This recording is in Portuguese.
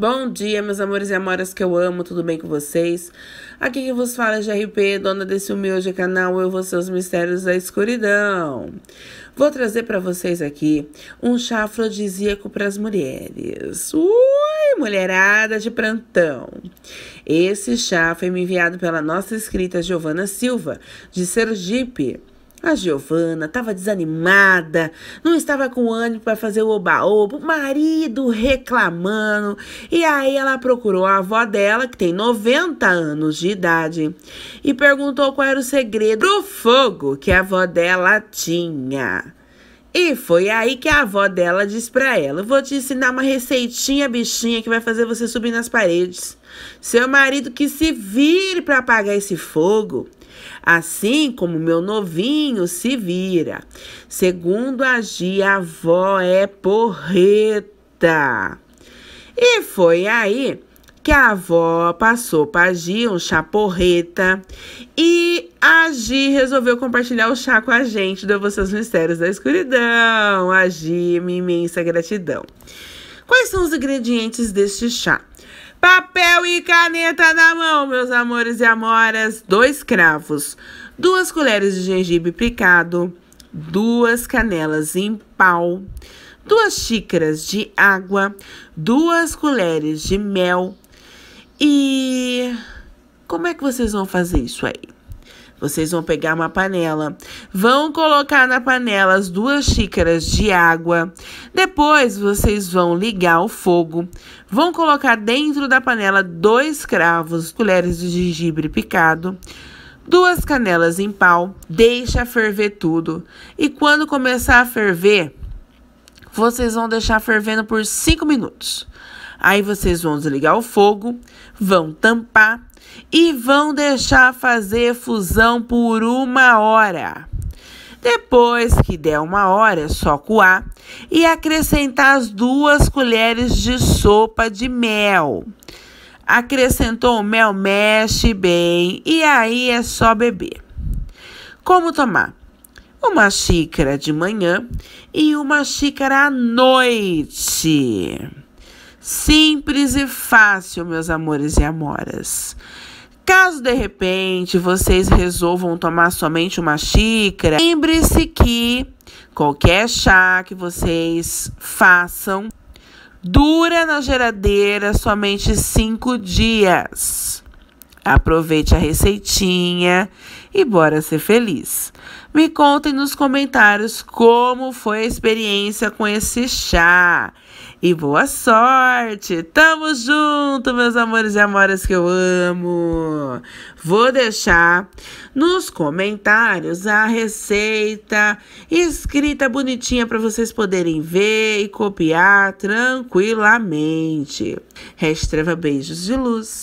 Bom dia, meus amores e amoras que eu amo, tudo bem com vocês? Aqui que vos fala é GRP, dona desse humilde canal Eu Vou Seus Mistérios da Escuridão. Vou trazer para vocês aqui um chá afrodisíaco para as mulheres. Ui, mulherada de plantão! Esse chá foi me enviado pela nossa escrita Giovana Silva, de Sergipe. A Giovana estava desanimada, não estava com ânimo para fazer o oba-oba, o marido reclamando. E aí ela procurou a avó dela, que tem 90 anos de idade, e perguntou qual era o segredo do fogo que a avó dela tinha. E foi aí que a avó dela disse para ela: Vou te ensinar uma receitinha, bichinha, que vai fazer você subir nas paredes. Seu marido que se vire para apagar esse fogo. Assim como meu novinho se vira. Segundo a Gia, a avó é porreta. E foi aí que a avó passou para Gia um chaporreta e a Gi resolveu compartilhar o chá com a gente do Vocês Mistérios da Escuridão. A Gi, minha imensa gratidão. Quais são os ingredientes deste chá? Papel e caneta na mão, meus amores e amoras. Dois cravos, duas colheres de gengibre picado, duas canelas em pau, duas xícaras de água, duas colheres de mel e... Como é que vocês vão fazer isso aí? Vocês vão pegar uma panela, vão colocar na panela as duas xícaras de água. Depois vocês vão ligar o fogo, vão colocar dentro da panela dois cravos, colheres de gengibre picado duas canelas em pau, deixa ferver tudo. E quando começar a ferver, vocês vão deixar fervendo por cinco minutos. Aí vocês vão desligar o fogo, vão tampar e vão deixar fazer fusão por uma hora. Depois que der uma hora, é só coar e acrescentar as duas colheres de sopa de mel. Acrescentou o mel, mexe bem e aí é só beber. Como tomar? Uma xícara de manhã e uma xícara à noite. Simples e fácil, meus amores e amoras. Caso de repente vocês resolvam tomar somente uma xícara, lembre-se que qualquer chá que vocês façam dura na geladeira somente cinco dias. Aproveite a receitinha e bora ser feliz. Me contem nos comentários como foi a experiência com esse chá e boa sorte! Tamo junto, meus amores e amoras que eu amo! Vou deixar nos comentários a receita escrita bonitinha para vocês poderem ver e copiar tranquilamente. Restreva beijos de luz.